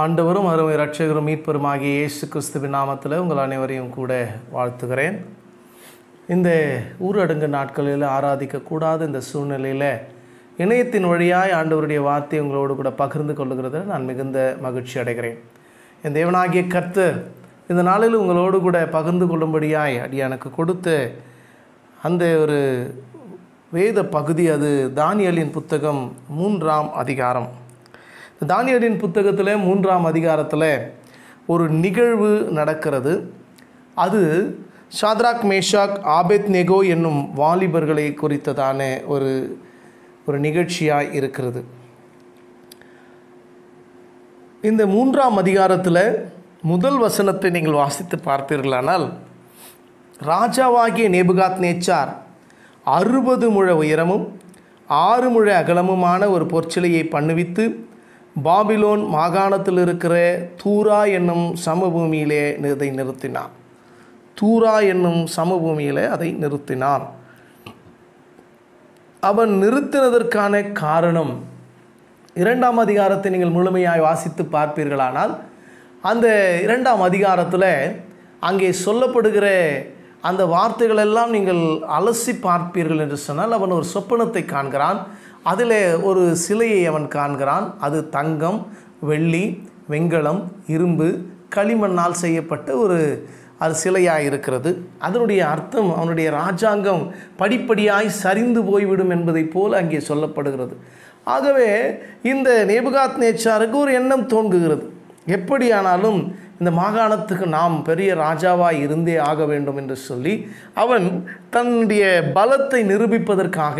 ஆண்டவரும் அருமை ரட்சகரும் மீட்பெரும் ஆகிய இயேசு கிறிஸ்துவின் நாமத்தில் உங்கள் அனைவரையும் கூட வாழ்த்துகிறேன் இந்த ஊரடங்கு நாட்களில் ஆராதிக்கக்கூடாத இந்த சூழ்நிலையில் இணையத்தின் வழியாய் ஆண்டவருடைய வார்த்தை உங்களோடு கூட பகிர்ந்து கொள்ளுகிறதில் நான் மிகுந்த மகிழ்ச்சி அடைகிறேன் என் தேவனாகிய கத்து இந்த நாளில் உங்களோடு கூட பகிர்ந்து கொள்ளும்படியாய் எனக்கு கொடுத்து அந்த ஒரு வேத பகுதி அது தானியலின் புத்தகம் மூன்றாம் அதிகாரம் தானியரின் புத்தகத்தில் மூன்றாம் அதிகாரத்தில் ஒரு நிகழ்வு நடக்கிறது அது ஷாத்ராக் மேஷாக் ஆபெத் நெகோ என்னும் வாலிபர்களை குறித்ததான ஒரு ஒரு நிகழ்ச்சியாக இருக்கிறது இந்த மூன்றாம் அதிகாரத்தில் முதல் வசனத்தை நீங்கள் வாசித்து பார்த்தீர்களானால் ராஜாவாகிய நேபுகாத் நேச்சார் அறுபது முழ உயரமும் ஆறு முழ அகலமுமான ஒரு பொற்சிலையை பண்ணுவித்து பாபிலோன் மாகாணத்தில் இருக்கிற தூரா என்னும் சமபூமியிலே இதை நிறுத்தினான் தூரா என்னும் சமபூமியிலே அதை நிறுத்தினான் அவன் நிறுத்தினதற்கான காரணம் இரண்டாம் அதிகாரத்தை நீங்கள் முழுமையாய் வாசித்து பார்ப்பீர்களானால் அந்த இரண்டாம் அதிகாரத்தில் அங்கே சொல்லப்படுகிற அந்த வார்த்தைகளெல்லாம் நீங்கள் அலசி பார்ப்பீர்கள் என்று சொன்னால் அவன் ஒரு சொப்பனத்தை காண்கிறான் அதில் ஒரு சிலையை அவன் காண்கிறான் அது தங்கம் வெள்ளி வெங்கலம் இரும்பு களிமண்ணால் செய்யப்பட்ட ஒரு அது சிலையாக இருக்கிறது அதனுடைய அர்த்தம் அவனுடைய ராஜாங்கம் படிப்படியாய் சரிந்து போய்விடும் என்பதைப் போல் அங்கே சொல்லப்படுகிறது ஆகவே இந்த நேபுகாத் நேச்சாருக்கு ஒரு எண்ணம் தோன்றுகிறது எப்படியானாலும் இந்த மாகாணத்துக்கு நாம் பெரிய ராஜாவாக இருந்தே ஆக வேண்டும் என்று சொல்லி அவன் தன்னுடைய பலத்தை நிரூபிப்பதற்காக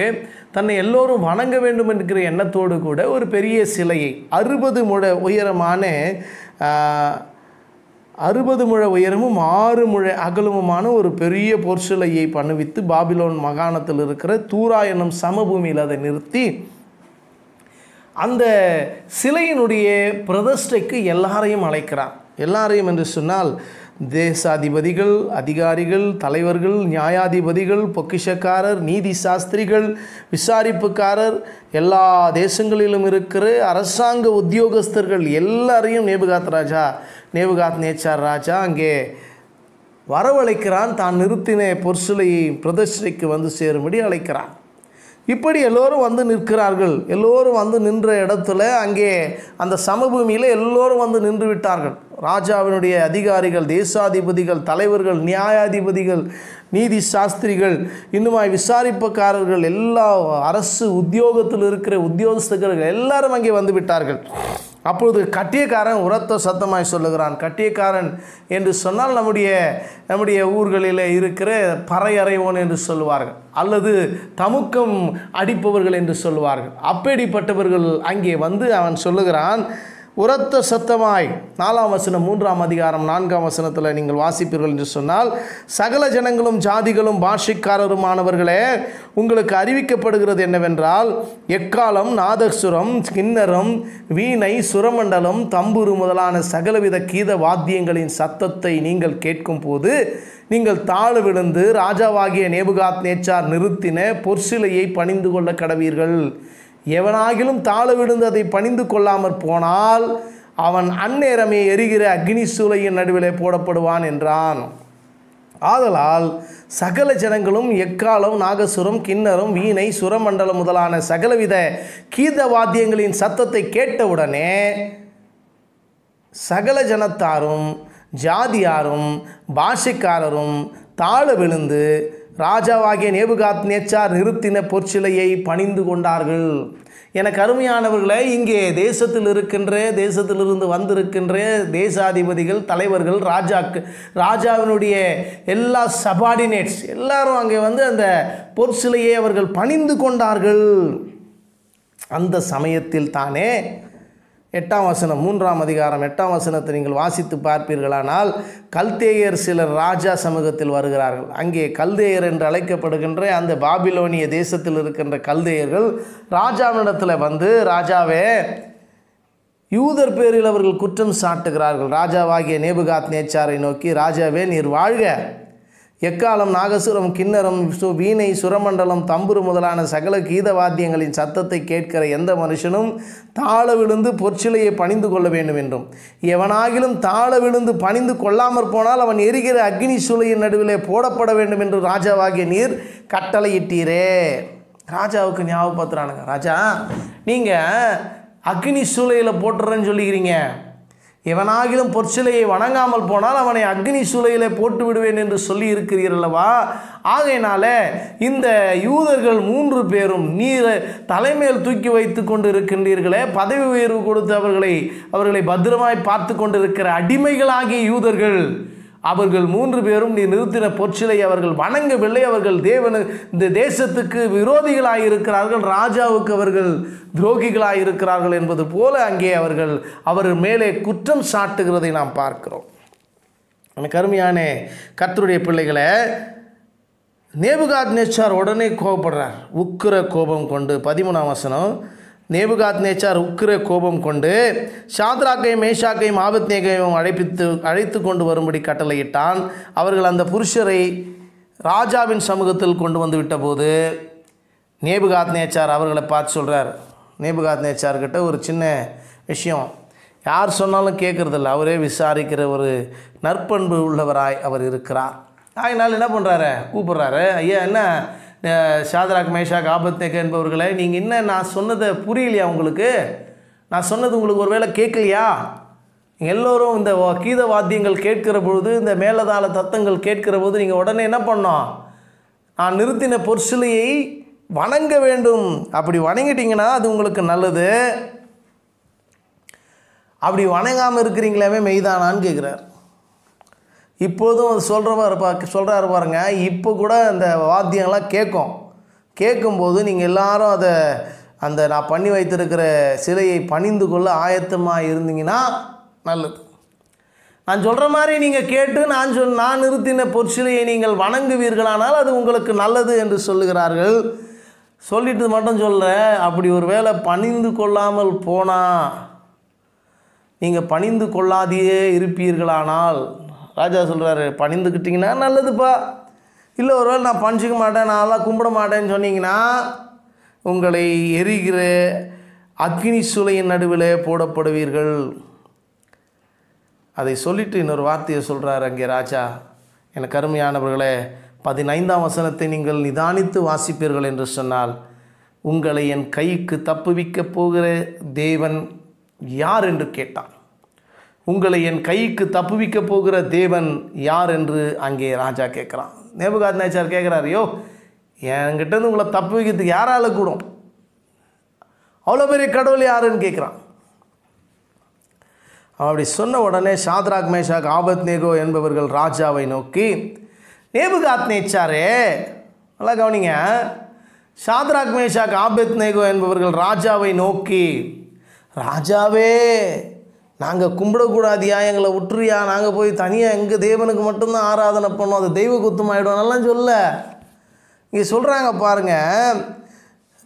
தன்னை எல்லோரும் வணங்க வேண்டும் என்கிற எண்ணத்தோடு கூட ஒரு பெரிய சிலையை அறுபது முழ உயரமான அறுபது முழ உயரமும் ஆறு முழ அகலமுமான ஒரு பெரிய பொற்சிலையை பண்ணுவித்து பாபிலோன் மாகாணத்தில் இருக்கிற தூரா என்னும் சமபூமியில் அதை நிறுத்தி அந்த சிலையினுடைய பிரதிஷ்டைக்கு எல்லாரையும் அழைக்கிறான் எல்லாரையும் என்று சொன்னால் தேசாதிபதிகள் அதிகாரிகள் தலைவர்கள் நியாயாதிபதிகள் பொக்கிஷக்காரர் நீதி சாஸ்திரிகள் விசாரிப்புக்காரர் எல்லா தேசங்களிலும் இருக்கிற அரசாங்க உத்தியோகஸ்தர்கள் எல்லாரையும் நேபுகாத் ராஜா நேபுகாத் நேச்சார் ராஜா அங்கே வரவழைக்கிறான் தான் நிறுத்தின பொற்சிலையை பிரதர்ஷனைக்கு வந்து சேரும்படி அழைக்கிறான் இப்படி எல்லோரும் வந்து நிற்கிறார்கள் எல்லோரும் வந்து நின்ற இடத்துல அங்கே அந்த சமபூமியில் எல்லோரும் வந்து நின்று விட்டார்கள் ராஜாவினுடைய அதிகாரிகள் தேசாதிபதிகள் தலைவர்கள் நியாயாதிபதிகள் நீதி சாஸ்திரிகள் இன்னுமாய் விசாரிப்புக்காரர்கள் எல்லா அரசு உத்தியோகத்தில் இருக்கிற உத்தியோகஸ்தர்கள் எல்லாரும் அங்கே வந்து விட்டார்கள் அப்பொழுது கட்டியக்காரன் உரத்த சத்தமாய் சொல்லுகிறான் கட்டியக்காரன் என்று சொன்னால் நம்முடைய நம்முடைய ஊர்களில் இருக்கிற பறையறைவோன் என்று சொல்லுவார்கள் அல்லது தமுக்கம் அடிப்பவர்கள் என்று சொல்லுவார்கள் அப்படிப்பட்டவர்கள் அங்கே வந்து அவன் சொல்லுகிறான் உரத்த சத்தமாய் நாலாம் வசனம் மூன்றாம் அதிகாரம் நான்காம் வசனத்தில் நீங்கள் வாசிப்பீர்கள் என்று சொன்னால் சகல ஜனங்களும் ஜாதிகளும் பாஷைக்காரருமானவர்களே உங்களுக்கு அறிவிக்கப்படுகிறது என்னவென்றால் எக்காலம் நாதசுரம் கிண்ணரம் வீணை சுரமண்டலம் தம்புரு முதலான சகலவித கீத வாத்தியங்களின் சத்தத்தை நீங்கள் கேட்கும் போது நீங்கள் தாழ் விழுந்து ராஜாவாகிய நேபுகாத் நேச்சார் நிறுத்தின பொற்சிலையை பணிந்து கொள்ள கடவீர்கள் எவனாகிலும் தாழ விழுந்து அதை பணிந்து கொள்ளாமற் போனால் அவன் அந்நேரமே எரிகிற அக்னி சூளையின் நடுவிலே போடப்படுவான் என்றான் ஆதலால் சகல ஜனங்களும் எக்காலம் நாகசுரம் கிண்ணரும் வீணை சுரமண்டலம் முதலான சகலவித கீத வாத்தியங்களின் சத்தத்தை கேட்டவுடனே சகல ஜனத்தாரும் ஜாதியாரும் பாஷைக்காரரும் தாழ விழுந்து ராஜாவாகிய நேபுகாத் நேச்சார் நிறுத்தின பொற்சிலையை பணிந்து கொண்டார்கள் எனக்கு கருமையானவர்களை இங்கே தேசத்தில் இருக்கின்ற தேசத்திலிருந்து வந்திருக்கின்ற தேசாதிபதிகள் தலைவர்கள் ராஜாக்கு ராஜாவினுடைய எல்லா சபார்டினேட்ஸ் எல்லாரும் அங்கே வந்து அந்த பொற்சிலையை அவர்கள் பணிந்து கொண்டார்கள் அந்த சமயத்தில் தானே எட்டாம் வசனம் மூன்றாம் அதிகாரம் எட்டாம் வசனத்தை நீங்கள் வாசித்து பார்ப்பீர்களானால் கல்தேயர் சிலர் ராஜா சமூகத்தில் வருகிறார்கள் அங்கே கல்தேயர் என்று அழைக்கப்படுகின்ற அந்த பாபிலோனிய தேசத்தில் இருக்கின்ற கல்தேயர்கள் ராஜாவினிடத்தில் வந்து ராஜாவே யூதர் பேரில் அவர்கள் குற்றம் சாட்டுகிறார்கள் ராஜாவாகிய நேபுகாத் நேச்சாரை நோக்கி ராஜாவே நீர் வாழ்க எக்காலம் நாகசுரம் கிண்ணரம் வீணை சுரமண்டலம் தம்புரு முதலான சகல கீத வாத்தியங்களின் சத்தத்தை கேட்கிற எந்த மனுஷனும் தாழ விழுந்து பொற்சிலையை பணிந்து கொள்ள வேண்டும் என்றும் எவனாகிலும் தாழ விழுந்து பணிந்து கொள்ளாமற் போனால் அவன் எரிகிற அக்னி சுலையின் நடுவிலே போடப்பட வேண்டும் என்று ராஜாவாகிய நீர் கட்டளையிட்டீரே ராஜாவுக்கு ஞாபகப்படுத்துகிறானுங்க ராஜா நீங்கள் அக்னி சூளையில் போட்டுறேன்னு சொல்லிக்கிறீங்க எவனாகிலும் பொற்சிலையை வணங்காமல் போனால் அவனை அக்னி சூளையிலே போட்டு விடுவேன் என்று சொல்லி அல்லவா ஆகையினால இந்த யூதர்கள் மூன்று பேரும் நீரை தலைமையில் தூக்கி வைத்து கொண்டு இருக்கின்றீர்களே பதவி உயர்வு கொடுத்து அவர்களை அவர்களை பத்திரமாய் பார்த்து கொண்டிருக்கிற அடிமைகளாகிய யூதர்கள் அவர்கள் மூன்று பேரும் நீ நிறுத்தின பொற்சிலை அவர்கள் வணங்கவில்லை அவர்கள் தேவனு இந்த தேசத்துக்கு விரோதிகளாக இருக்கிறார்கள் ராஜாவுக்கு அவர்கள் துரோகிகளாக இருக்கிறார்கள் என்பது போல அங்கே அவர்கள் அவர் மேலே குற்றம் சாட்டுகிறதை நாம் பார்க்கிறோம் எனக்கு அருமையான கத்தருடைய பிள்ளைகளை நேபுகாத் நேச்சார் உடனே கோபப்படுறார் உக்கிர கோபம் கொண்டு பதிமூணாம் வசனம் நேபுகாத் நேச்சார் உக்கிர கோபம் கொண்டு சாத்ராக்கையும் மேஷாக்கையும் ஆபத்நேகையும் அழைப்பித்து அழைத்து கொண்டு வரும்படி கட்டளையிட்டான் அவர்கள் அந்த புருஷரை ராஜாவின் சமூகத்தில் கொண்டு வந்து விட்டபோது நேபுகாத் நேச்சார் அவர்களை பார்த்து சொல்கிறார் நேபுகாத் நேச்சார்கிட்ட ஒரு சின்ன விஷயம் யார் சொன்னாலும் கேட்குறதில்ல அவரே விசாரிக்கிற ஒரு நற்பண்பு உள்ளவராய் அவர் இருக்கிறார் ஆயினால் என்ன பண்ணுறாரு கூப்பிட்றாரு ஐயா என்ன ஷாதராக் மேஷாக் ஆபத்நேக்க என்பவர்களை நீங்கள் என்ன நான் சொன்னதை புரியலையா உங்களுக்கு நான் சொன்னது உங்களுக்கு ஒரு வேளை கேட்கலையா எல்லோரும் இந்த கீத வாத்தியங்கள் கேட்கிற பொழுது இந்த மேலதாள தத்தங்கள் கேட்கிற போது நீங்கள் உடனே என்ன பண்ணோம் நான் நிறுத்தின பொற்சிலையை வணங்க வேண்டும் அப்படி வணங்கிட்டிங்கன்னா அது உங்களுக்கு நல்லது அப்படி வணங்காமல் இருக்கிறீங்களாமே மெய்தானான்னு கேட்குறார் இப்போதும் அது மாதிரி இருப்பா சொல்கிறாரு பாருங்க இப்போ கூட அந்த வாத்தியங்கள்லாம் கேட்கும் கேட்கும்போது நீங்கள் எல்லாரும் அதை அந்த நான் பண்ணி வைத்திருக்கிற சிலையை பணிந்து கொள்ள ஆயத்தமாக இருந்தீங்கன்னா நல்லது நான் சொல்கிற மாதிரி நீங்கள் கேட்டு நான் சொல் நான் நிறுத்தின பொற்சிலையை நீங்கள் வணங்குவீர்களானால் அது உங்களுக்கு நல்லது என்று சொல்லுகிறார்கள் சொல்லிட்டு மட்டும் சொல்கிறேன் அப்படி ஒரு வேளை பணிந்து கொள்ளாமல் போனால் நீங்கள் பணிந்து கொள்ளாதையே இருப்பீர்களானால் ராஜா சொல்கிறாரு பணிந்துக்கிட்டிங்கன்னா நல்லதுப்பா இல்லை ஒருவேளை நான் பணிச்சிக்க மாட்டேன் நான் கும்பிட மாட்டேன்னு சொன்னீங்கன்னா உங்களை எரிகிற அக்னி சுலையின் நடுவில் போடப்படுவீர்கள் அதை சொல்லிவிட்டு இன்னொரு வார்த்தையை சொல்கிறார் அங்கே ராஜா என கருமையானவர்களே பதினைந்தாம் வசனத்தை நீங்கள் நிதானித்து வாசிப்பீர்கள் என்று சொன்னால் உங்களை என் கைக்கு தப்புவிக்கப் போகிற தேவன் யார் என்று கேட்டான் உங்களை என் கைக்கு தப்புவிக்க போகிற தேவன் யார் என்று அங்கே ராஜா கேட்குறான் நேபுகாத் நேச்சார் கேட்குறாரு யோ என்கிட்டருந்து உங்களை தப்பு வைக்கிறதுக்கு யாரால் கூடும் அவ்வளோ பெரிய கடவுள் யாருன்னு கேட்குறான் அப்படி சொன்ன உடனே சாத்ராக் மேஷாக் ஆபத் நேகோ என்பவர்கள் ராஜாவை நோக்கி நேபுகாத் நேச்சாரே நல்லா கவனிங்க சாத்ராக் மேஷாக் ஆபத் நேகோ என்பவர்கள் ராஜாவை நோக்கி ராஜாவே நாங்கள் கும்பிடக்கூடாதியா எங்களை விட்டுறியா நாங்கள் போய் தனியாக எங்கள் தேவனுக்கு மட்டும்தான் ஆராதனை பண்ணோம் அது தெய்வ நல்லா சொல்ல இங்கே சொல்கிறாங்க பாருங்கள்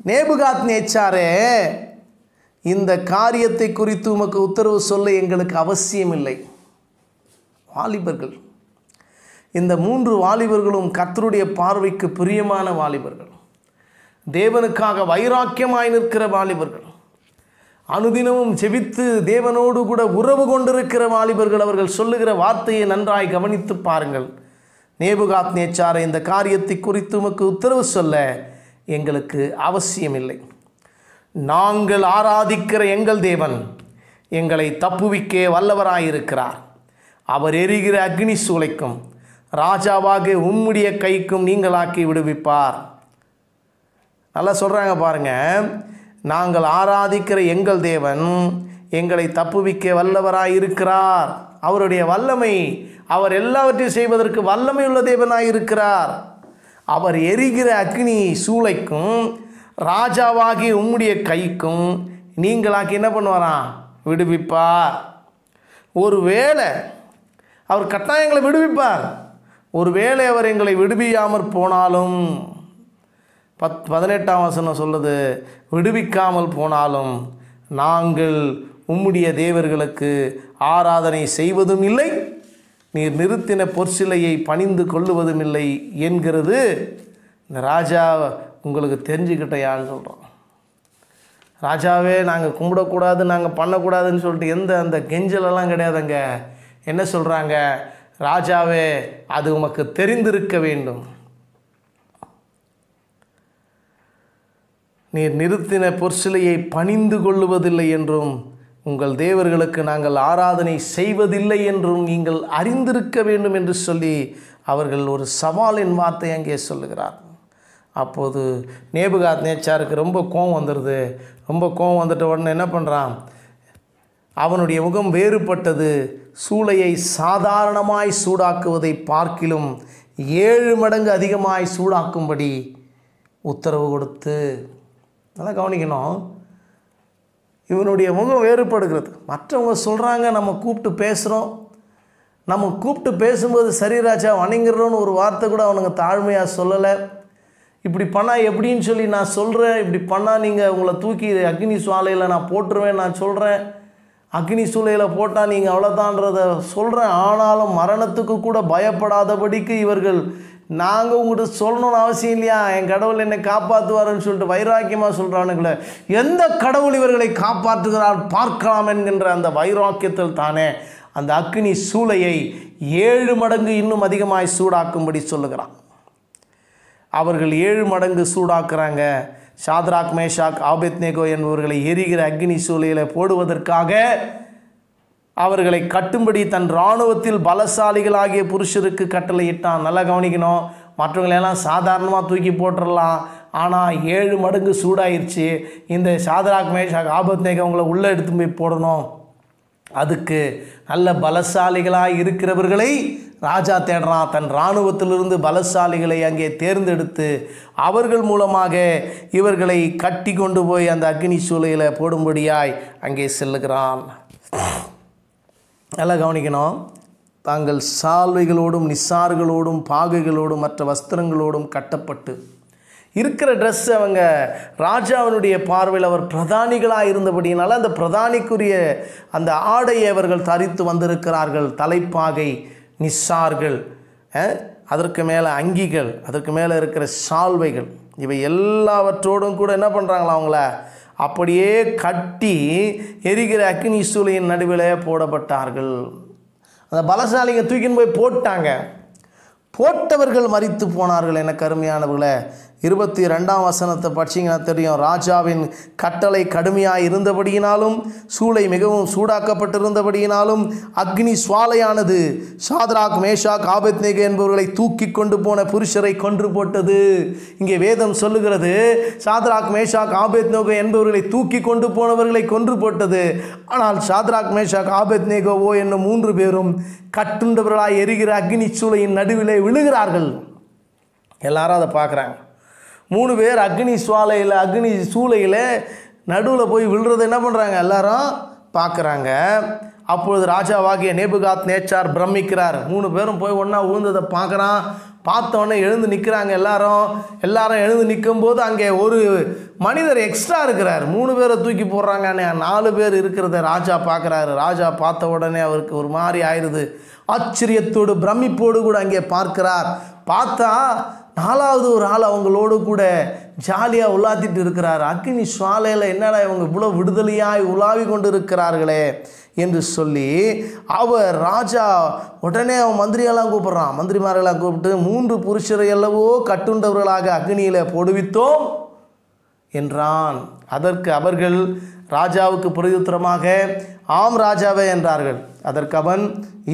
நேபுகாத் நேச்சாரே இந்த காரியத்தை குறித்து உமக்கு உத்தரவு சொல்ல எங்களுக்கு அவசியம் இல்லை வாலிபர்கள் இந்த மூன்று வாலிபர்களும் கத்தருடைய பார்வைக்கு பிரியமான வாலிபர்கள் தேவனுக்காக வைராக்கியமாய் நிற்கிற வாலிபர்கள் அனுதினமும் செபித்து தேவனோடு கூட உறவு கொண்டிருக்கிற வாலிபர்கள் அவர்கள் சொல்லுகிற வார்த்தையை நன்றாய் கவனித்து பாருங்கள் நேபுகாத் நேச்சாரை இந்த காரியத்தை குறித்து உமக்கு உத்தரவு சொல்ல எங்களுக்கு அவசியமில்லை நாங்கள் ஆராதிக்கிற எங்கள் தேவன் எங்களை தப்புவிக்க வல்லவராயிருக்கிறார் அவர் எரிகிற அக்னி சூளைக்கும் ராஜாவாக உம்முடைய கைக்கும் நீங்களாக்கி விடுவிப்பார் நல்லா சொல்கிறாங்க பாருங்கள் நாங்கள் ஆராதிக்கிற எங்கள் தேவன் எங்களை தப்புவிக்க வல்லவராக இருக்கிறார் அவருடைய வல்லமை அவர் எல்லாவற்றையும் செய்வதற்கு வல்லமை உள்ள தேவனாக இருக்கிறார் அவர் எரிகிற அக்னி சூளைக்கும் ராஜாவாகி உம்முடைய கைக்கும் நீங்களாக்கி என்ன பண்ணுவாராம் விடுவிப்பார் ஒருவேளை அவர் கட்டாயங்களை விடுவிப்பார் ஒருவேளை அவர் எங்களை விடுவியாமற் போனாலும் பத் பதினெட்டாம் வசனம் சொல்லுது விடுவிக்காமல் போனாலும் நாங்கள் உம்முடைய தேவர்களுக்கு ஆராதனை செய்வதும் இல்லை நீர் நிறுத்தின பொற்சிலையை பணிந்து கொள்ளுவதும் இல்லை என்கிறது இந்த ராஜா உங்களுக்கு தெரிஞ்சுக்கிட்டையான்னு சொல்கிறோம் ராஜாவே நாங்கள் கும்பிடக்கூடாது நாங்கள் பண்ணக்கூடாதுன்னு சொல்லிட்டு எந்த அந்த கெஞ்சலெல்லாம் கிடையாதுங்க என்ன சொல்கிறாங்க ராஜாவே அது உமக்கு தெரிந்திருக்க வேண்டும் நீர் நிறுத்தின பொற்சிலையை பணிந்து கொள்ளுவதில்லை என்றும் உங்கள் தேவர்களுக்கு நாங்கள் ஆராதனை செய்வதில்லை என்றும் நீங்கள் அறிந்திருக்க வேண்டும் என்று சொல்லி அவர்கள் ஒரு சவாலின் வார்த்தை அங்கே சொல்லுகிறார் அப்போது நேபுகாத் நேச்சாருக்கு ரொம்ப கோவம் வந்துடுது ரொம்ப கோவம் வந்துட்ட உடனே என்ன பண்ணுறான் அவனுடைய முகம் வேறுபட்டது சூளையை சாதாரணமாய் சூடாக்குவதை பார்க்கிலும் ஏழு மடங்கு அதிகமாய் சூடாக்கும்படி உத்தரவு கொடுத்து நல்லா கவனிக்கணும் இவனுடைய முகம் வேறுபடுகிறது மற்றவங்க சொல்கிறாங்க நம்ம கூப்பிட்டு பேசுகிறோம் நம்ம கூப்பிட்டு பேசும்போது சரிராஜா வணங்குறோன்னு ஒரு வார்த்தை கூட அவனுங்க தாழ்மையாக சொல்லலை இப்படி பண்ணால் எப்படின்னு சொல்லி நான் சொல்கிறேன் இப்படி பண்ணால் நீங்கள் உங்களை தூக்கி அக்னி சுவாலையில் நான் போட்டுருவேன் நான் சொல்கிறேன் அக்னி சூளையில் போட்டால் நீங்கள் அவ்வளோதான்றதை சொல்கிறேன் ஆனாலும் மரணத்துக்கு கூட பயப்படாதபடிக்கு இவர்கள் நாங்கள் உங்கள்கிட்ட சொல்லணும்னு அவசியம் இல்லையா என் கடவுள் என்னை காப்பாற்றுவாருன்னு சொல்லிட்டு வைராக்கியமாக சொல்கிறானுங்களே எந்த கடவுள் இவர்களை காப்பாற்றுகிறார் பார்க்கலாம் என்கின்ற அந்த வைராக்கியத்தில் தானே அந்த அக்னி சூளையை ஏழு மடங்கு இன்னும் அதிகமாக சூடாக்கும்படி சொல்லுகிறான் அவர்கள் ஏழு மடங்கு சூடாக்குறாங்க சாத்ராக் மேஷாக் ஆபெத்னேகோ என்பவர்களை எரிகிற அக்னி சூளையில் போடுவதற்காக அவர்களை கட்டும்படி தன் இராணுவத்தில் பலசாலிகளாகிய புருஷருக்கு கட்டளை இட்டான் நல்லா கவனிக்கணும் மற்றவங்களெல்லாம் சாதாரணமாக தூக்கி போட்டுடலாம் ஆனால் ஏழு மடங்கு சூடாயிருச்சு இந்த சாதராக் மேஷாக் ஆபத் அவங்கள உள்ளே எடுத்து போய் போடணும் அதுக்கு நல்ல பலசாலிகளாக இருக்கிறவர்களை ராஜா தேடுறான் தன் இராணுவத்திலிருந்து பலசாலிகளை அங்கே தேர்ந்தெடுத்து அவர்கள் மூலமாக இவர்களை கட்டி கொண்டு போய் அந்த அக்னி சூளையில் போடும்படியாய் அங்கே செல்லுகிறான் நல்லா கவனிக்கணும் தாங்கள் சால்வைகளோடும் நிசார்களோடும் பாகைகளோடும் மற்ற வஸ்திரங்களோடும் கட்டப்பட்டு இருக்கிற ட்ரெஸ் அவங்க ராஜாவினுடைய பார்வையில் அவர் பிரதானிகளாக இருந்தபடியினால் அந்த பிரதானிக்குரிய அந்த ஆடையை அவர்கள் தரித்து வந்திருக்கிறார்கள் தலைப்பாகை நிசார்கள் அதற்கு மேலே அங்கிகள் அதற்கு மேலே இருக்கிற சால்வைகள் இவை எல்லாவற்றோடும் கூட என்ன பண்ணுறாங்களா அவங்கள அப்படியே கட்டி எரிகிற அக்னி சூளையின் நடுவில் போடப்பட்டார்கள் அந்த பலசாலிங்க தூக்கின்னு போய் போட்டாங்க போட்டவர்கள் மறித்து போனார்கள் என கருமையானவர்களை இருபத்தி ரெண்டாம் வசனத்தை படிச்சிங்கன்னா தெரியும் ராஜாவின் கட்டளை கடுமையாக இருந்தபடியினாலும் சூளை மிகவும் சூடாக்கப்பட்டிருந்தபடியினாலும் அக்னி சுவாலையானது சாதராக் மேஷாக் ஆபத்நேக என்பவர்களை தூக்கி கொண்டு போன புருஷரை கொன்று போட்டது இங்கே வேதம் சொல்லுகிறது சாதராக் மேஷாக் ஆபத்நேகோ என்பவர்களை தூக்கி கொண்டு போனவர்களை கொன்று போட்டது ஆனால் சாதராக் மேஷாக் ஓ என்னும் மூன்று பேரும் கட்டுண்டவர்களாக எரிகிற அக்னி சூளையின் நடுவிலே விழுகிறார்கள் எல்லாரும் அதை பார்க்குறாங்க மூணு பேர் அக்னி சுவாலையில் அக்னி சூளையில் நடுவில் போய் விழுறதை என்ன பண்ணுறாங்க எல்லாரும் பார்க்குறாங்க அப்பொழுது ராஜா வாக்கிய நேபுகாத் நேச்சார் பிரமிக்கிறார் மூணு பேரும் போய் ஒன்றா உழுந்ததை பார்க்குறான் பார்த்தோன்னே எழுந்து நிற்கிறாங்க எல்லாரும் எல்லாரும் எழுந்து நிற்கும்போது அங்கே ஒரு மனிதர் எக்ஸ்ட்ரா இருக்கிறார் மூணு பேரை தூக்கி போடுறாங்க நாலு பேர் இருக்கிறத ராஜா பார்க்குறாரு ராஜா பார்த்த உடனே அவருக்கு ஒரு மாதிரி ஆயிடுது ஆச்சரியத்தோடு பிரமிப்போடு கூட அங்கே பார்க்கிறார் பார்த்தா நாலாவது ஒரு ஆள் அவங்களோடு கூட ஜாலியாக உலாத்திட்டு இருக்கிறார் அக்னி சுவாலையில் என்னடா இவங்க இவ்வளோ விடுதலையாய் உலாவி கொண்டு இருக்கிறார்களே என்று சொல்லி அவர் ராஜா உடனே அவன் மந்திரியெல்லாம் கூப்பிட்றான் மந்திரிமாரெல்லாம் கூப்பிட்டு மூன்று புருஷரை அல்லவோ கட்டுண்டவர்களாக அக்னியில் போடுவித்தோம் என்றான் அதற்கு அவர்கள் ராஜாவுக்கு பிரதியுத்தரமாக ஆம் ராஜாவே என்றார்கள் அதற்கவன்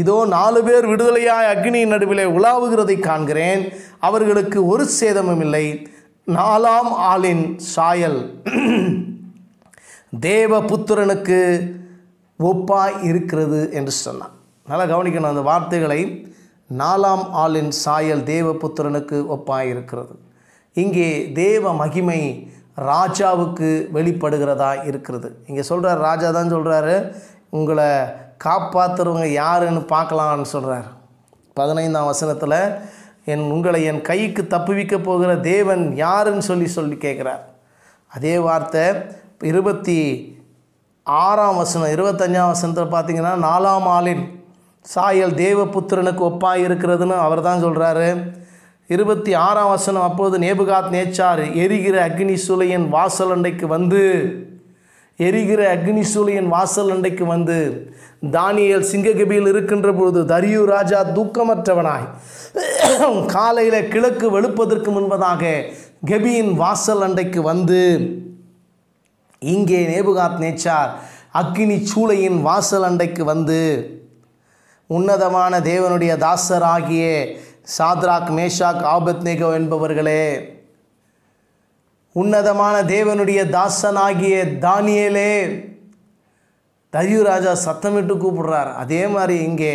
இதோ நாலு பேர் விடுதலையாய் அக்னியின் நடுவிலே உலாவுகிறதை காண்கிறேன் அவர்களுக்கு ஒரு சேதமும் இல்லை நாலாம் ஆளின் சாயல் தேவ புத்திரனுக்கு ஒப்பாய் இருக்கிறது என்று சொன்னான் நல்லா கவனிக்கணும் அந்த வார்த்தைகளை நாலாம் ஆளின் சாயல் தேவ புத்திரனுக்கு ஒப்பாய் இருக்கிறது இங்கே தேவ மகிமை ராஜாவுக்கு வெளிப்படுகிறதா இருக்கிறது இங்கே சொல்கிறார் ராஜா தான் சொல்கிறாரு உங்களை காப்பாற்றுறவங்க யாருன்னு பார்க்கலான்னு சொல்கிறார் பதினைந்தாம் வசனத்தில் என் உங்களை என் கைக்கு தப்புவிக்க போகிற தேவன் யாருன்னு சொல்லி சொல்லி கேட்குறார் அதே வார்த்தை இருபத்தி ஆறாம் வசனம் இருபத்தஞ்சாம் வசனத்தில் பார்த்தீங்கன்னா நாலாம் ஆளின் சாயல் தேவபுத்திரனுக்கு ஒப்பாக இருக்கிறதுன்னு அவர் தான் சொல்கிறாரு இருபத்தி ஆறாம் வசனம் அப்போது நேபுகாத் நேச்சார் எரிகிற அக்னி சூளையின் வாசல் அண்டைக்கு வந்து எரிகிற அக்னி சூளையின் வாசல் அண்டைக்கு வந்து தானியல் சிங்ககபியில் இருக்கின்ற பொழுது தரியு ராஜா தூக்கமற்றவனாய் காலையில் கிழக்கு வெளுப்பதற்கு முன்பதாக கெபியின் வாசல் அண்டைக்கு வந்து இங்கே நேபுகாத் நேச்சார் அக்னி சூளையின் வாசல் அண்டைக்கு வந்து உன்னதமான தேவனுடைய தாசராகிய சாத்ராக் மேஷாக் ஆபத்னேகோ என்பவர்களே உன்னதமான தேவனுடைய தாசனாகிய தானியலே தரியு ராஜா சத்தமிட்டு கூப்பிடுறார் அதே மாதிரி இங்கே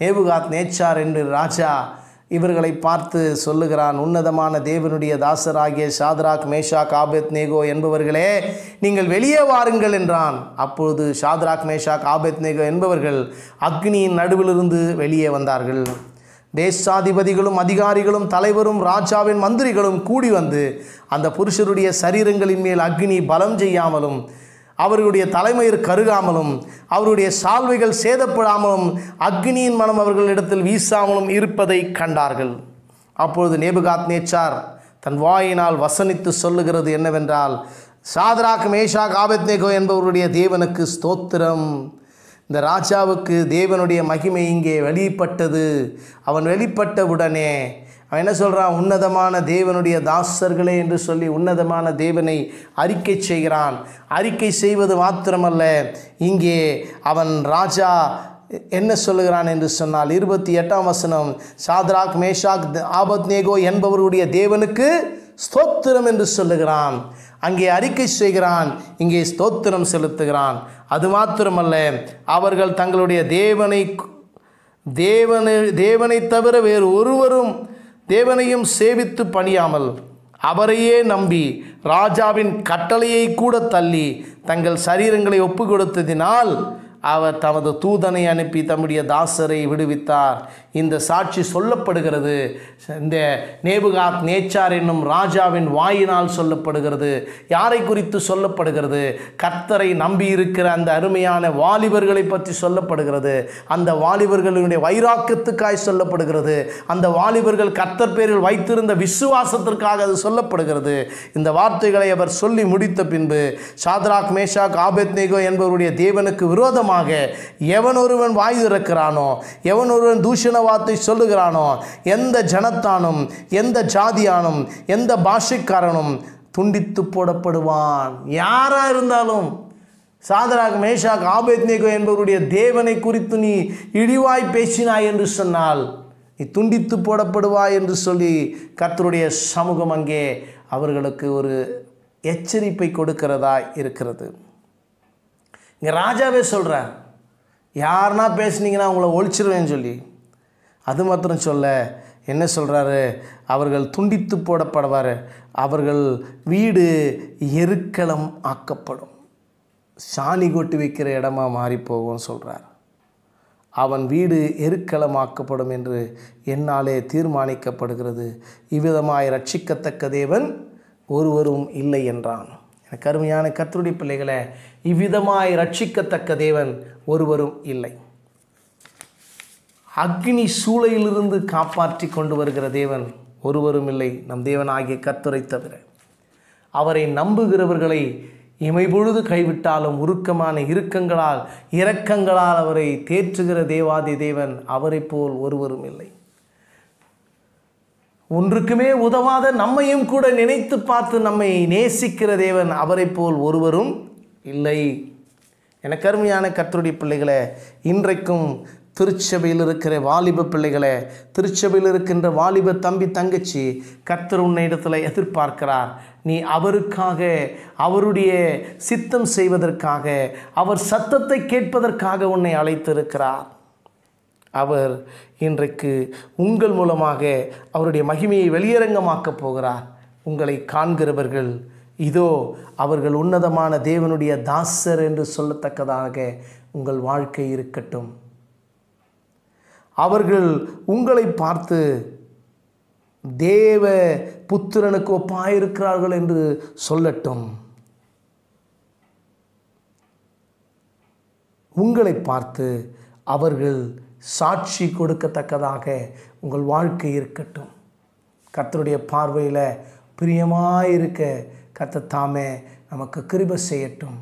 நேபுகாத் நேச்சார் என்று ராஜா இவர்களை பார்த்து சொல்லுகிறான் உன்னதமான தேவனுடைய தாசராகிய ஷாத்ராக் மேஷாக் ஆபேத் நேகோ என்பவர்களே நீங்கள் வெளியே வாருங்கள் என்றான் அப்பொழுது ஷாத்ராக் மேஷாக் ஆபேத் நேகோ என்பவர்கள் அக்னியின் நடுவிலிருந்து வெளியே வந்தார்கள் தேசாதிபதிகளும் அதிகாரிகளும் தலைவரும் ராஜாவின் மந்திரிகளும் கூடி வந்து அந்த புருஷருடைய சரீரங்களின் மேல் அக்னி பலம் செய்யாமலும் அவர்களுடைய தலைமையர் கருகாமலும் அவருடைய சால்வைகள் சேதப்படாமலும் அக்னியின் மனம் அவர்களிடத்தில் வீசாமலும் இருப்பதை கண்டார்கள் அப்பொழுது நேபுகாத் நேச்சார் தன் வாயினால் வசனித்து சொல்லுகிறது என்னவென்றால் சாதராக் மேஷா காபத்னேகோ என்பவருடைய தேவனுக்கு ஸ்தோத்திரம் இந்த ராஜாவுக்கு தேவனுடைய மகிமை இங்கே வெளிப்பட்டது அவன் வெளிப்பட்ட உடனே அவன் என்ன சொல்கிறான் உன்னதமான தேவனுடைய தாசர்களே என்று சொல்லி உன்னதமான தேவனை அறிக்கை செய்கிறான் அறிக்கை செய்வது மாத்திரமல்ல இங்கே அவன் ராஜா என்ன சொல்லுகிறான் என்று சொன்னால் இருபத்தி எட்டாம் வசனம் சாத்ராக் மேஷாக் ஆபத் நேகோ என்பவருடைய தேவனுக்கு ஸ்தோத்திரம் என்று சொல்லுகிறான் அங்கே அறிக்கை செய்கிறான் இங்கே ஸ்தோத்திரம் செலுத்துகிறான் அது மாத்திரமல்ல அவர்கள் தங்களுடைய தேவனை தேவனை தேவனை தவிர வேறு ஒருவரும் தேவனையும் சேவித்து பணியாமல் அவரையே நம்பி ராஜாவின் கட்டளையை கூட தள்ளி தங்கள் சரீரங்களை ஒப்பு கொடுத்ததினால் அவர் தமது தூதனை அனுப்பி தம்முடைய தாசரை விடுவித்தார் இந்த சாட்சி சொல்லப்படுகிறது இந்த நேபுகாத் நேச்சார் என்னும் ராஜாவின் வாயினால் சொல்லப்படுகிறது யாரை குறித்து சொல்லப்படுகிறது கர்த்தரை நம்பியிருக்கிற அந்த அருமையான வாலிபர்களை பற்றி சொல்லப்படுகிறது அந்த வாலிபர்களுடைய வைராக்கத்துக்காய் சொல்லப்படுகிறது அந்த வாலிபர்கள் கர்த்தர் பேரில் வைத்திருந்த விசுவாசத்திற்காக அது சொல்லப்படுகிறது இந்த வார்த்தைகளை அவர் சொல்லி முடித்த பின்பு சாத்ராக் மேஷாக் ஆபெத் நேகோ என்பவருடைய தேவனுக்கு விரோதம் விரோதமாக எவன் ஒருவன் வாய் திறக்கிறானோ எவன் ஒருவன் தூஷண வார்த்தை சொல்லுகிறானோ எந்த ஜனத்தானும் எந்த ஜாதியானும் எந்த பாஷைக்காரனும் துண்டித்து போடப்படுவான் யாரா இருந்தாலும் சாதராக் மேஷாக் ஆபேத்னேகோ என்பவருடைய தேவனை குறித்து நீ இழிவாய் பேசினாய் என்று சொன்னால் நீ துண்டித்து போடப்படுவாய் என்று சொல்லி கத்தருடைய சமூகம் அங்கே அவர்களுக்கு ஒரு எச்சரிப்பை கொடுக்கிறதா இருக்கிறது இங்கே ராஜாவே சொல்கிறார் யாருன்னா பேசுனீங்கன்னா அவங்கள ஒழிச்சிருவேன்னு சொல்லி அது மாத்திரம் சொல்ல என்ன சொல்கிறாரு அவர்கள் துண்டித்து போடப்படுவார் அவர்கள் வீடு எருக்களம் ஆக்கப்படும் சாணி கொட்டி வைக்கிற இடமா மாறிப்போகும்னு சொல்கிறார் அவன் வீடு எருக்களம் ஆக்கப்படும் என்று என்னாலே தீர்மானிக்கப்படுகிறது இவ்விதமாய் ரட்சிக்கத்தக்க தேவன் ஒருவரும் இல்லை என்றான் எனக்கு அருமையான கத்தருடைய பிள்ளைகளை இவ்விதமாய் ரட்சிக்கத்தக்க தேவன் ஒருவரும் இல்லை அக்னி சூளையிலிருந்து காப்பாற்றி கொண்டு வருகிற தேவன் ஒருவரும் இல்லை நம் தேவன் ஆகிய கத்துரை தவிர அவரை நம்புகிறவர்களை இமைபொழுது கைவிட்டாலும் உருக்கமான இறுக்கங்களால் இரக்கங்களால் அவரை தேற்றுகிற தேவாதி தேவன் அவரை போல் ஒருவரும் இல்லை ஒன்றுக்குமே உதவாத நம்மையும் கூட நினைத்து பார்த்து நம்மை நேசிக்கிற தேவன் அவரை போல் ஒருவரும் இல்லை எனக்கு அருமையான கத்தருடைய பிள்ளைகளை இன்றைக்கும் திருச்சபையில் இருக்கிற வாலிப பிள்ளைகளை திருச்சபையில் இருக்கின்ற வாலிப தம்பி தங்கச்சி கத்தர் உன்னை இடத்துல எதிர்பார்க்கிறார் நீ அவருக்காக அவருடைய சித்தம் செய்வதற்காக அவர் சத்தத்தை கேட்பதற்காக உன்னை அழைத்திருக்கிறார் அவர் இன்றைக்கு உங்கள் மூலமாக அவருடைய மகிமையை வெளியரங்கமாக்கப் போகிறார் உங்களை காண்கிறவர்கள் இதோ அவர்கள் உன்னதமான தேவனுடைய தாசர் என்று சொல்லத்தக்கதாக உங்கள் வாழ்க்கை இருக்கட்டும் அவர்கள் உங்களை பார்த்து தேவ புத்திரனுக்கு ஒப்பாயிருக்கிறார்கள் என்று சொல்லட்டும் உங்களை பார்த்து அவர்கள் சாட்சி கொடுக்கத்தக்கதாக உங்கள் வாழ்க்கை இருக்கட்டும் கர்த்தருடைய பார்வையில் பிரியமாயிருக்க கத்த தாமே நமக்கு கிருப செய்யட்டும்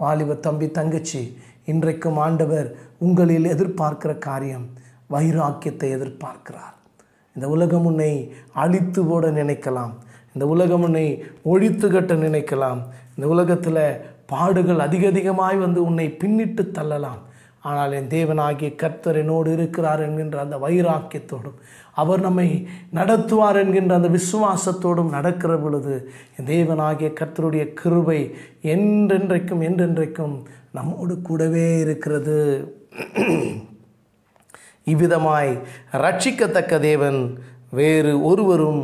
வாலிப தம்பி தங்கச்சி இன்றைக்கும் ஆண்டவர் உங்களில் எதிர்பார்க்கிற காரியம் வைராக்கியத்தை எதிர்பார்க்கிறார் இந்த உலகம் உன்னை அழித்து போட நினைக்கலாம் இந்த உலகம் உன்னை ஒழித்து கட்ட நினைக்கலாம் இந்த உலகத்தில் பாடுகள் அதிக அதிகமாய் வந்து உன்னை பின்னிட்டு தள்ளலாம் ஆனால் என் தேவனாகிய கர்த்தர் என்னோடு இருக்கிறார் என்கின்ற அந்த வைராக்கியத்தோடும் அவர் நம்மை நடத்துவார் என்கின்ற அந்த விசுவாசத்தோடும் நடக்கிற பொழுது என் தேவனாகிய கர்த்தருடைய கிருபை என்றென்றைக்கும் என்றென்றைக்கும் நம்மோடு கூடவே இருக்கிறது இவ்விதமாய் ரட்சிக்கத்தக்க தேவன் வேறு ஒருவரும்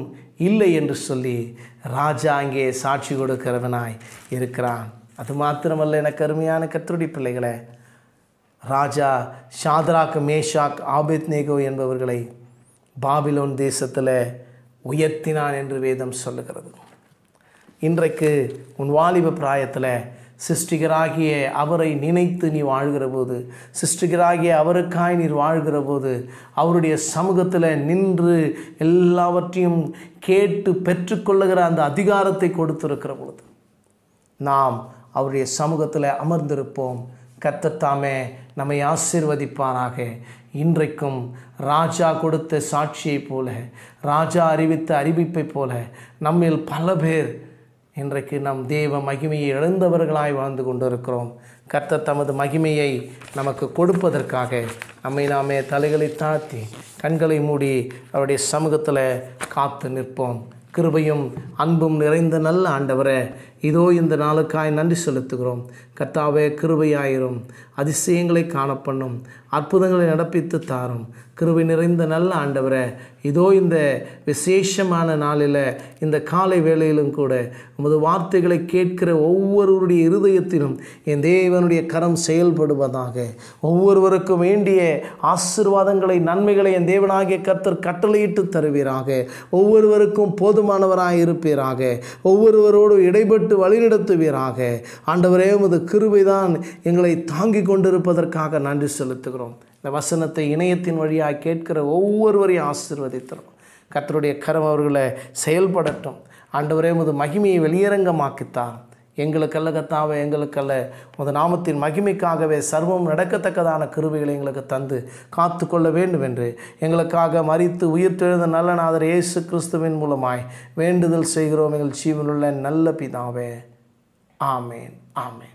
இல்லை என்று சொல்லி ராஜா அங்கே சாட்சி கொடுக்கிறவனாய் இருக்கிறான் அது மாத்திரமல்ல எனக்கு அருமையான கத்தருடைய பிள்ளைகளை ராஜா ஷாத்ராக் மேஷாக் ஆபித் நேகோ என்பவர்களை பாபிலோன் தேசத்தில் உயர்த்தினான் என்று வேதம் சொல்லுகிறது இன்றைக்கு உன் வாலிப பிராயத்தில் சிருஷ்டிகராகிய அவரை நினைத்து நீ வாழ்கிற போது சிருஷ்டிகராகிய அவருக்காய் நீர் வாழ்கிற போது அவருடைய சமூகத்தில் நின்று எல்லாவற்றையும் கேட்டு பெற்றுக்கொள்ளுகிற அந்த அதிகாரத்தை கொடுத்திருக்கிற பொழுது நாம் அவருடைய சமூகத்தில் அமர்ந்திருப்போம் கத்தத்தாமே நம்மை ஆசிர்வதிப்பானாக இன்றைக்கும் ராஜா கொடுத்த சாட்சியைப் போல ராஜா அறிவித்த அறிவிப்பைப் போல நம்மில் பல பேர் இன்றைக்கு நம் தேவ மகிமையை இழந்தவர்களாய் வாழ்ந்து கொண்டிருக்கிறோம் கர்த்த தமது மகிமையை நமக்கு கொடுப்பதற்காக நம்மை நாமே தலைகளை தாழ்த்தி கண்களை மூடி அவருடைய சமூகத்தில் காத்து நிற்போம் கிருபையும் அன்பும் நிறைந்த நல்ல ஆண்டவரை இதோ இந்த நாளுக்காய் நன்றி செலுத்துகிறோம் கர்த்தாவே கிருபையாயிரும் அதிசயங்களை காணப்பண்ணும் அற்புதங்களை நடப்பித்து தாரும் கிருபை நிறைந்த நல்ல ஆண்டவரை இதோ இந்த விசேஷமான நாளில் இந்த காலை வேளையிலும் கூட உமது வார்த்தைகளை கேட்கிற ஒவ்வொருவருடைய இருதயத்திலும் என் தேவனுடைய கரம் செயல்படுவதாக ஒவ்வொருவருக்கும் வேண்டிய ஆசிர்வாதங்களை நன்மைகளை என் தேவனாகிய கர்த்தர் கட்டளையிட்டு தருவீராக ஒவ்வொருவருக்கும் போதுமானவராக இருப்பீராக ஒவ்வொருவரோடு இடைபட்டு விட்டு வழிநடத்துவீராக ஆண்டவரே உமது தான் எங்களை தாங்கி கொண்டிருப்பதற்காக நன்றி செலுத்துகிறோம் இந்த வசனத்தை இணையத்தின் வழியாக கேட்கிற ஒவ்வொருவரையும் ஆசிர்வதித்தோம் கத்தருடைய கரம் அவர்களை செயல்படட்டும் ஆண்டவரே உமது மகிமையை வெளியரங்கமாக்கித்தான் எங்களுக்கல்ல கத்தாவை எங்களுக்கல்ல உமது நாமத்தின் மகிமைக்காகவே சர்வம் நடக்கத்தக்கதான கிருவிகளை எங்களுக்கு தந்து காத்து கொள்ள வேண்டும் என்று எங்களுக்காக மறித்து உயிர் தெழுந்த நல்ல நாதர் இயேசு கிறிஸ்துவின் மூலமாய் வேண்டுதல் செய்கிறோம் எங்கள் ஜீவனுள்ள நல்ல பிதாவே ஆமேன் ஆமேன்